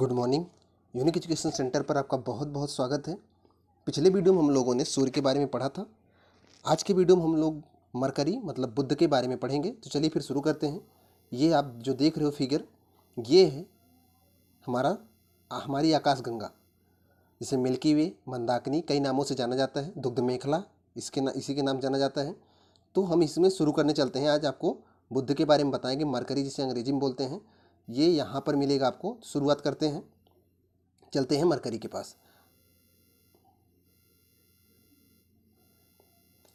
good morning unique education centre पर आपका बहुत बहुत स्वागत है पिछले वीडियो में हम लोगों ने सूर्य के बारे में पढ़ा था आज के वीडियो में हम लोग मरकरी मतलब बुद्ध के बारे में पढ़ेंगे तो चलिए फिर शुरू करते हैं ये आप जो देख रहे हो फिगर ये है हमारा हमारी आकाशगंगा जिसे मिल्की वे मंदाकिनी कई नामों से जाना जाता है दुग्ध मेखला इसके ना इसी के नाम जाना जाता है तो हम इसमें शुरू करने चलते हैं आज आपको बुद्ध के बारे में बताएंगे मरकरी जिसे अंग्रेजी में बोलते हैं ये यहाँ पर मिलेगा आपको शुरुआत करते हैं चलते हैं मरकरी के पास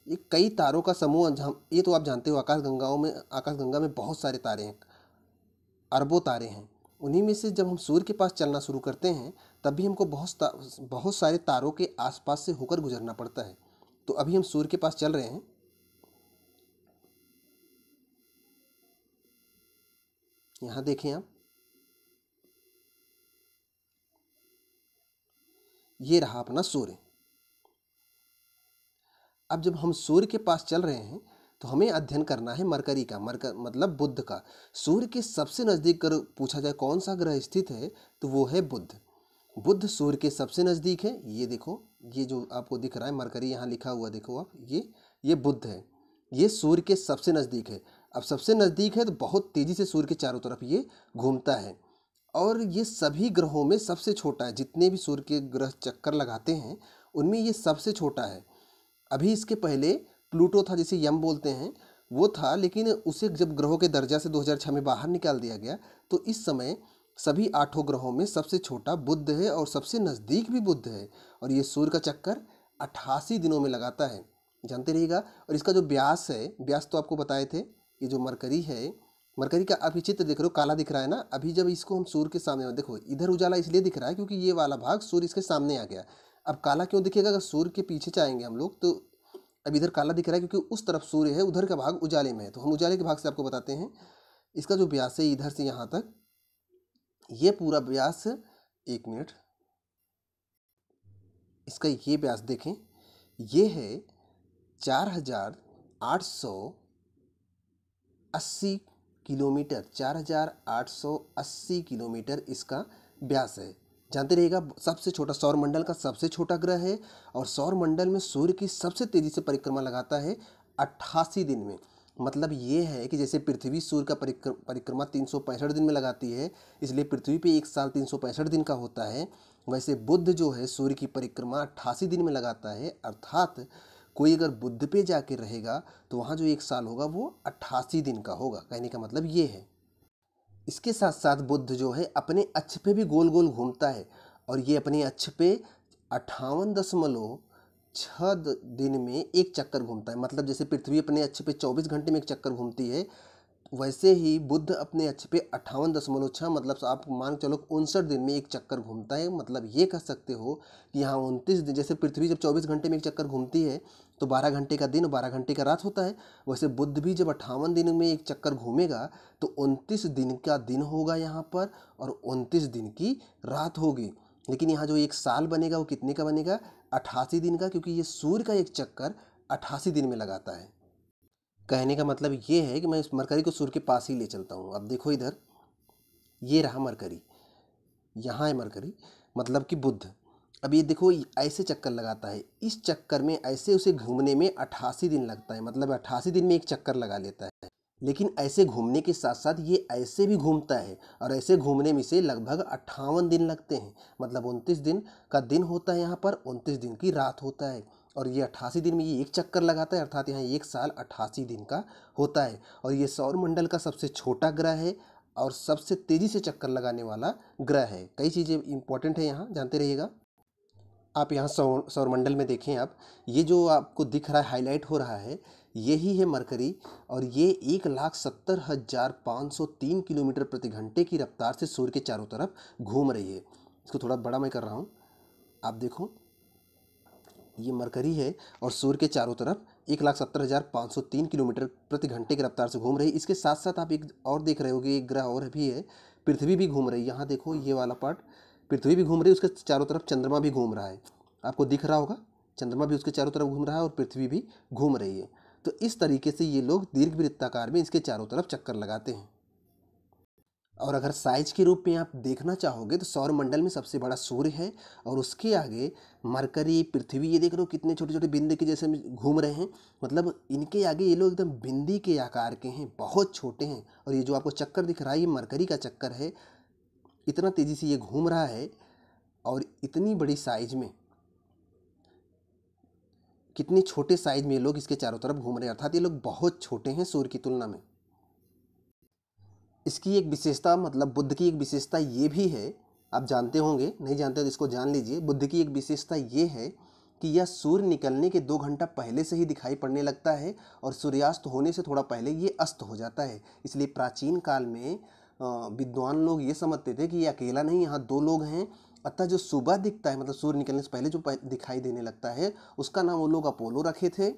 ये कई तारों का समूह ये तो आप जानते हो आकाश गंगाओं में आकाश गंगा में बहुत सारे तारे हैं अरबों तारे हैं उन्हीं में से जब हम सूर्य के पास चलना शुरू करते हैं तभी हमको बहुत बहुत सारे तारों के आसपास से होकर गुजरना पड़ता है तो अभी हम सूर्य के पास चल रहे हैं यहां देखें आप ये रहा अपना सूर्य अब जब हम सूर्य के पास चल रहे हैं तो हमें अध्ययन करना है मरकरी का मरकर मतलब बुद्ध का सूर्य के सबसे नज़दीक कर पूछा जाए कौन सा ग्रह स्थित है तो वो है बुद्ध बुद्ध सूर्य के सबसे नज़दीक है ये देखो ये जो आपको दिख रहा है मरकरी यहाँ लिखा हुआ देखो आप ये ये बुद्ध है ये सूर्य के सबसे नज़दीक है अब सबसे नज़दीक है तो बहुत तेज़ी से सूर्य के चारों तरफ ये घूमता है और ये सभी ग्रहों में सबसे छोटा है जितने भी सूर्य के ग्रह चक्कर लगाते हैं उनमें ये सबसे छोटा है अभी इसके पहले प्लूटो था जिसे यम बोलते हैं वो था लेकिन उसे जब ग्रहों के दर्जा से 2006 में बाहर निकाल दिया गया तो इस समय सभी आठों ग्रहों में सबसे छोटा बुद्ध है और सबसे नज़दीक भी बुद्ध है और ये सूर्य का चक्कर अट्ठासी दिनों में लगाता है जानते रहिएगा और इसका जो ब्यास है ब्यास तो आपको बताए थे ये जो मरकरी है मरकरी का अभी चित्र देख रहे हो काला दिख रहा है ना अभी जब इसको हम सूर्य के सामने देखो इधर उजाला इसलिए दिख रहा है क्योंकि ये वाला भाग सूर्य इसके सामने आ गया अब काला क्यों दिखेगा अगर सूर्य के पीछे चाहेंगे हम लोग तो अब इधर काला दिख रहा है क्योंकि उस तरफ सूर्य है उधर का भाग उजाले में है तो हम उजाले के भाग से आपको बताते हैं इसका जो व्यास है इधर से यहाँ तक ये पूरा व्यास एक मिनट इसका ये व्यास देखें ये है चार हजार आठ सौ अस्सी किलोमीटर चार हज़ार आठ सौ अस्सी किलोमीटर इसका व्यास है जानते रहिएगा सबसे छोटा सौर मंडल का सबसे छोटा ग्रह है और सौर मंडल में सूर्य की सबसे तेज़ी से परिक्रमा लगाता है अट्ठासी दिन में मतलब ये है कि जैसे पृथ्वी सूर्य का परिक्र, परिक्रमा तीन दिन में लगाती है इसलिए पृथ्वी पे एक साल तीन दिन का होता है वैसे बुद्ध जो है सूर्य की परिक्रमा अट्ठासी दिन में लगाता है अर्थात कोई अगर बुद्ध पे जाके रहेगा तो वहाँ जो एक साल होगा वो अट्ठासी दिन का होगा कहने का मतलब ये है इसके साथ साथ बुद्ध जो है अपने अक्ष पे भी गोल गोल घूमता है और ये अपने अक्ष पे अट्ठावन दशमलव छः दिन में एक चक्कर घूमता है मतलब जैसे पृथ्वी अपने अक्ष पे चौबीस घंटे में एक चक्कर घूमती है वैसे ही बुद्ध अपने अक्ष पे अट्ठावन दशमलव छः मतलब आप मान चलो उनसठ दिन में एक चक्कर घूमता है मतलब ये कह सकते हो कि यहाँ उनतीस दिन जैसे पृथ्वी जब चौबीस घंटे में एक चक्कर घूमती है तो बारह घंटे का दिन और बारह घंटे का रात होता है वैसे बुद्ध भी जब अट्ठावन दिन में एक चक्कर घूमेगा तो उनतीस दिन का दिन होगा यहाँ पर और उनतीस दिन की रात होगी लेकिन यहाँ जो एक साल बनेगा वो कितने का बनेगा अट्ठासी दिन का क्योंकि ये सूर्य का एक चक्कर अट्ठासी दिन में लगाता है कहने का मतलब ये है कि मैं इस मरकरी को सूर्य के पास ही ले चलता हूँ अब देखो इधर ये रहा मरकरी यहाँ है मरकरी मतलब कि बुद्ध अब ये देखो ऐसे चक्कर लगाता है इस चक्कर में ऐसे उसे घूमने में अट्ठासी दिन लगता है मतलब अट्ठासी दिन में एक चक्कर लगा लेता है लेकिन ऐसे घूमने के साथ साथ ये ऐसे भी घूमता है और ऐसे घूमने में से लगभग अट्ठावन दिन लगते हैं मतलब उनतीस दिन का दिन होता है यहाँ पर उनतीस दिन की रात होता है और ये अट्ठासी दिन में ये एक चक्कर लगाता है अर्थात यहाँ एक साल अट्ठासी दिन का होता है और ये सौरमंडल का सबसे छोटा ग्रह है और सबसे तेज़ी से चक्कर लगाने वाला ग्रह है कई चीज़ें इंपॉर्टेंट है यहाँ जानते रहिएगा आप यहाँ सौर सौरमंडल में देखें आप ये जो आपको दिख रहा है हाईलाइट हो रहा है यही है मरकरी और ये एक लाख सत्तर हज़ार पाँच सौ तीन किलोमीटर प्रति घंटे की रफ्तार से सूर्य के चारों तरफ घूम रही है इसको थोड़ा बड़ा मैं कर रहा हूँ आप देखो ये मरकरी है और सूर्य के चारों तरफ एक लाख सत्तर हज़ार पाँच सौ तीन किलोमीटर प्रति घंटे की रफ्तार से घूम रही इसके साथ साथ आप एक और देख रहे होगे एक ग्रह और भी है पृथ्वी भी घूम रही यहाँ देखो ये वाला पार्ट पृथ्वी भी घूम रही उसके चारों तरफ चंद्रमा भी घूम रहा है आपको दिख रहा होगा चंद्रमा भी उसके चारों तरफ घूम रहा है और पृथ्वी भी घूम रही है तो इस तरीके से ये लोग दीर्घ वृत्ताकार में इसके चारों तरफ चक्कर लगाते हैं और अगर साइज के रूप में आप देखना चाहोगे तो सौरमंडल में सबसे बड़ा सूर्य है और उसके आगे मरकरी पृथ्वी ये देख रहे हो कितने छोटे छोटे बिंदी के जैसे घूम रहे हैं मतलब इनके आगे ये लोग एकदम बिंदी के आकार के हैं बहुत छोटे हैं और ये जो आपको चक्कर दिख रहा है ये मरकरी का चक्कर है इतना तेज़ी से ये घूम रहा है और इतनी बड़ी साइज में कितने छोटे साइज में ये लोग इसके चारों तरफ घूम रहे हैं अर्थात ये लोग बहुत छोटे हैं सूर्य की तुलना में इसकी एक विशेषता मतलब बुद्ध की एक विशेषता ये भी है आप जानते होंगे नहीं जानते तो इसको जान लीजिए बुद्ध की एक विशेषता ये है कि यह सूर्य निकलने के दो घंटा पहले से ही दिखाई पड़ने लगता है और सूर्यास्त होने से थोड़ा पहले ये अस्त हो जाता है इसलिए प्राचीन काल में विद्वान लोग ये समझते थे कि ये अकेला नहीं यहाँ दो लोग हैं अतः जो सुबह दिखता है मतलब सूर्य निकलने से पहले जो दिखाई देने लगता है उसका नाम वो लोग अपोलो रखे थे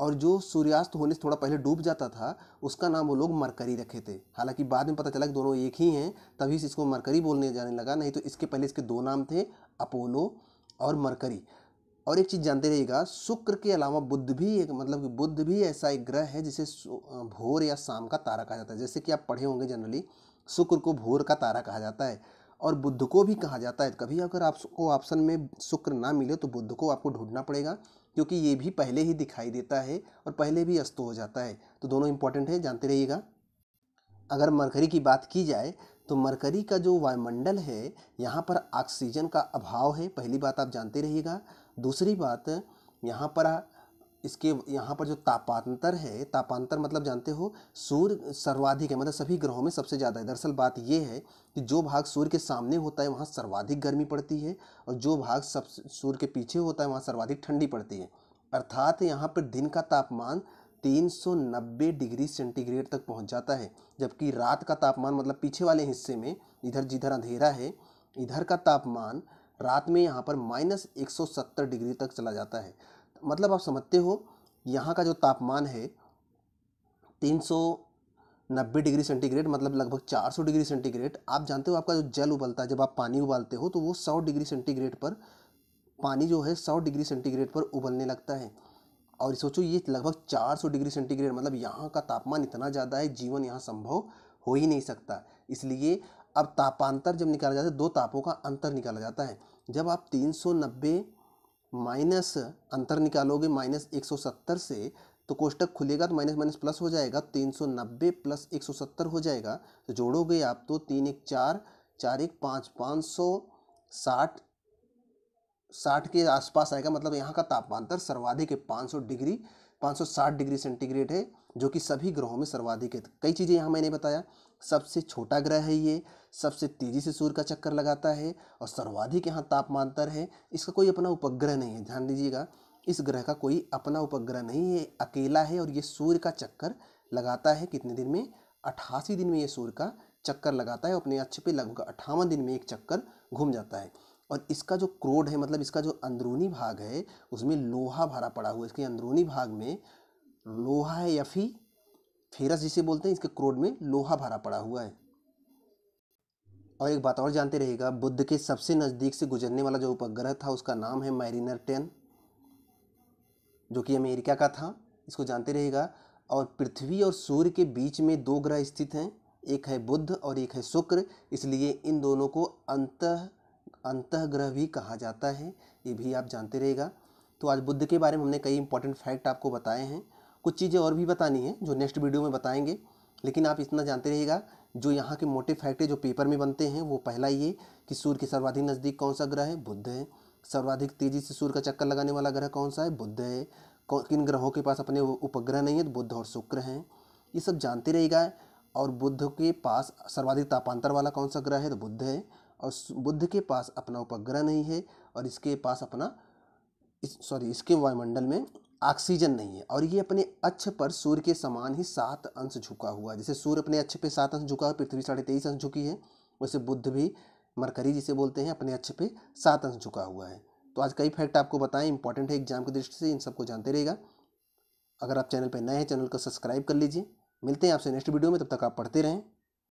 और जो सूर्यास्त होने से थोड़ा पहले डूब जाता था उसका नाम वो लोग मरकरी रखे थे हालांकि बाद में पता चला कि दोनों एक ही हैं तभी इसको मरकरी बोलने जाने लगा नहीं तो इसके पहले इसके दो नाम थे अपोलो और मरकरी और एक चीज़ जानते रहिएगा शुक्र के अलावा बुद्ध भी एक मतलब कि बुद्ध भी ऐसा एक ग्रह है जिसे भोर या शाम का तारा कहा जाता है जैसे कि आप पढ़े होंगे जनरली शुक्र को भोर का तारा कहा जाता है और बुद्ध को भी कहा जाता है कभी अगर आपको ऑप्शन में शुक्र ना मिले तो बुद्ध को आपको ढूंढना पड़ेगा क्योंकि ये भी पहले ही दिखाई देता है और पहले भी अस्त हो जाता है तो दोनों इंपॉर्टेंट है जानते रहिएगा अगर मरकरी की बात की जाए तो मरकरी का जो वायुमंडल है यहाँ पर ऑक्सीजन का अभाव है पहली बात आप जानते रहिएगा दूसरी बात यहाँ पर इसके यहाँ पर जो तापांतर है तापांतर मतलब जानते हो सूर्य सर्वाधिक है मतलब सभी ग्रहों में सबसे ज़्यादा है दरअसल बात यह है कि जो भाग सूर्य के सामने होता है वहाँ सर्वाधिक गर्मी पड़ती है और जो भाग सब सूर्य के पीछे होता है वहाँ सर्वाधिक ठंडी पड़ती है अर्थात यहाँ पर दिन का तापमान 390 डिग्री सेंटीग्रेड तक पहुँच जाता है जबकि रात का तापमान मतलब पीछे वाले हिस्से में इधर जिधर अंधेरा है इधर का तापमान रात में यहाँ पर माइनस सत्तर डिग्री तक चला जाता है मतलब आप समझते हो यहाँ का जो तापमान है तीन सौ नब्बे डिग्री सेंटीग्रेड मतलब लगभग 400 डिग्री सेंटीग्रेड आप जानते हो आपका जो जल उबलता है जब आप पानी उबालते हो तो वो 100 डिग्री सेंटीग्रेड पर पानी जो है 100 डिग्री सेंटीग्रेड पर उबलने लगता है और सोचो ये लगभग 400 डिग्री सेंटीग्रेड मतलब यहाँ का तापमान इतना ज़्यादा है जीवन यहाँ संभव हो ही नहीं सकता इसलिए अब तापांतर जब निकाला जाता है दो तापों का अंतर निकाला जाता है जब आप तीन माइनस अंतर निकालोगे माइनस एक सौ सत्तर से तो कोष्टक खुलेगा तो माइनस माइनस प्लस हो जाएगा तीन सौ नब्बे प्लस एक सौ सत्तर हो जाएगा तो जोड़ोगे आप तो तीन एक चार चार एक पाँच पाँच सौ साठ साठ के आसपास आएगा मतलब यहाँ का तर सर्वाधिक है पाँच सौ डिग्री 560 डिग्री सेंटीग्रेड है जो कि सभी ग्रहों में सर्वाधिक है कई चीज़ें यहाँ मैंने बताया सबसे छोटा ग्रह है ये सबसे तेज़ी से सूर्य का चक्कर लगाता है और सर्वाधिक यहाँ तापमानतर है इसका कोई अपना उपग्रह नहीं है ध्यान दीजिएगा इस ग्रह का कोई अपना उपग्रह नहीं है अकेला है और ये सूर्य का चक्कर लगाता है कितने दिन में अट्ठासी दिन में ये सूर्य का चक्कर लगाता है अपने अच्छे पे लगभग अट्ठावन दिन में एक चक्कर घूम जाता है और इसका जो क्रोड है मतलब इसका जो अंदरूनी भाग है उसमें लोहा भरा पड़ा हुआ है इसके अंदरूनी भाग में लोहा है या फिर फेरस जिसे बोलते हैं इसके क्रोड में लोहा भरा पड़ा हुआ है और एक बात और जानते रहेगा बुद्ध के सबसे नज़दीक से गुजरने वाला जो उपग्रह था उसका नाम है मैरिनर टेन जो कि अमेरिका का था इसको जानते रहेगा और पृथ्वी और सूर्य के बीच में दो ग्रह स्थित हैं एक है बुद्ध और एक है शुक्र इसलिए इन दोनों को अंत अंतग्रह भी कहा जाता है ये भी आप जानते रहेगा तो आज बुद्ध के बारे में हमने कई इंपॉर्टेंट फैक्ट आपको बताए हैं कुछ चीज़ें और भी बतानी हैं जो नेक्स्ट वीडियो में बताएंगे लेकिन आप इतना जानते रहेगा जो यहाँ के मोटे फैक्ट है जो पेपर में बनते हैं वो पहला ये कि सूर्य के सर्वाधिक नज़दीक कौन सा ग्रह है बुद्ध है सर्वाधिक तेज़ी से सूर्य का चक्कर लगाने वाला ग्रह कौन सा है बुद्ध है किन ग्रहों के पास अपने उपग्रह नहीं है तो बुद्ध और शुक्र हैं ये सब जानते रहेगा और बुद्ध के पास सर्वाधिक तापांतर वाला कौन सा ग्रह है तो बुद्ध है और बुद्ध के पास अपना उपग्रह नहीं है और इसके पास अपना इस, सॉरी इसके वायुमंडल में ऑक्सीजन नहीं है और ये अपने अक्ष पर सूर्य के समान ही सात अंश झुका हुआ है जैसे सूर्य अपने अक्ष पे सात अंश झुका है पृथ्वी साढ़े तेईस अंश झुकी है वैसे बुद्ध भी मरकरी जिसे बोलते हैं अपने अक्ष पे सात अंश झुका हुआ है तो आज कई फैक्ट आपको बताएं इंपॉर्टेंट है एग्जाम की दृष्टि से इन सबको जानते रहेगा अगर आप चैनल पर नए हैं चैनल को सब्सक्राइब कर लीजिए मिलते हैं आपसे नेक्स्ट वीडियो में तब तक आप पढ़ते रहें